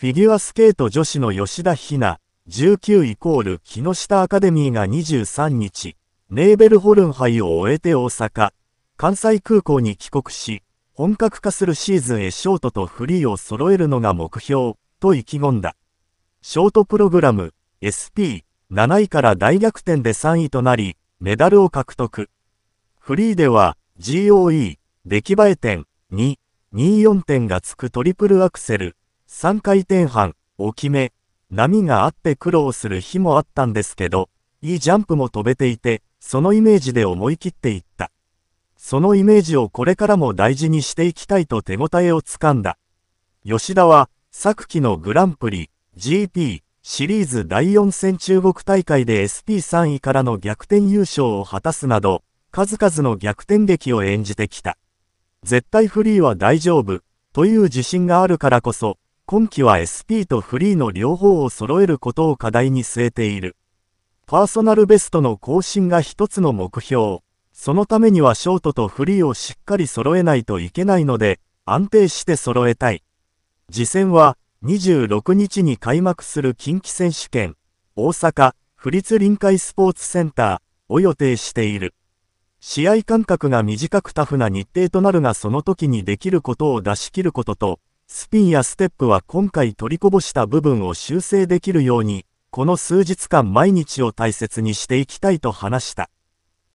フィギュアスケート女子の吉田ひな、19イコール木下アカデミーが23日、ネーベルホルン杯を終えて大阪、関西空港に帰国し、本格化するシーズンへショートとフリーを揃えるのが目標、と意気込んだ。ショートプログラム、SP、7位から大逆転で3位となり、メダルを獲得。フリーでは、GOE、出来栄え点、2、24点がつくトリプルアクセル、3回転半大決め、波があって苦労する日もあったんですけど、いいジャンプも飛べていて、そのイメージで思い切っていった。そのイメージをこれからも大事にしていきたいと手応えをつかんだ。吉田は、昨季のグランプリ、GP、シリーズ第4戦中国大会で SP3 位からの逆転優勝を果たすなど、数々の逆転劇を演じてきた。絶対フリーは大丈夫、という自信があるからこそ、今季は SP とフリーの両方を揃えることを課題に据えている。パーソナルベストの更新が一つの目標。そのためにはショートとフリーをしっかり揃えないといけないので、安定して揃えたい。次戦は26日に開幕する近畿選手権、大阪、府立臨海スポーツセンターを予定している。試合間隔が短くタフな日程となるがその時にできることを出し切ることと、スピンやステップは今回取りこぼした部分を修正できるように、この数日間毎日を大切にしていきたいと話した。